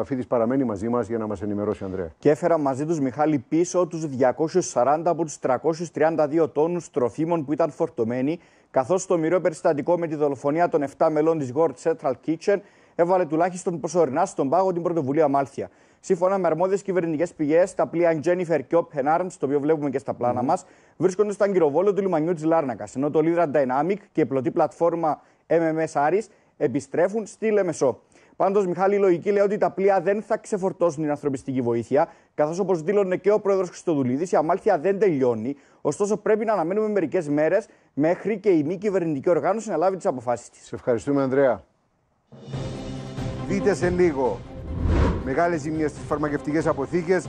Παφίδης παραμένει μαζί μας για να μας ενημερώσει, Ανδρέα. Και έφερα μαζί τους, Μιχάλη, πίσω τους 240 από τους 332 τόνους τροφίμων που ήταν φορτωμένοι, καθώς το μοιραίο περιστατικό με τη δολοφονία των 7 μελών της Gord Central Kitchen έβαλε τουλάχιστον προσωρινά στον πάγο την πρωτοβουλία Μάλθια. Σύμφωνα με αρμόδιες κυβερνητικές πηγές, τα πλοία Jennifer και Open Arms, το οποίο βλέπουμε και στα πλάνα mm-hmm. μας, βρίσκονται στο αγκυροβόλιο του λιμανιού της Λάρνακας. Ενώ το Lidra Dynamic και η πλωτή πλατφόρμα MMS Aris επιστρέφουν στη Λεμεσό. Πάντως, Μιχάλη, η λογική λέει ότι τα πλοία δεν θα ξεφορτώσουν την ανθρωπιστική βοήθεια, καθώς όπως δήλωνε και ο πρόεδρος Χρυστοδουλίδη, η αμάλθεια δεν τελειώνει. Ωστόσο, πρέπει να αναμένουμε μερικές μέρες μέχρι και η μη κυβερνητική οργάνωση να λάβει τις αποφάσεις της. Σε ευχαριστούμε, Ανδρέα. Δείτε σε λίγο. Μεγάλες ζημίε στις φαρμακευτικές αποθήκες.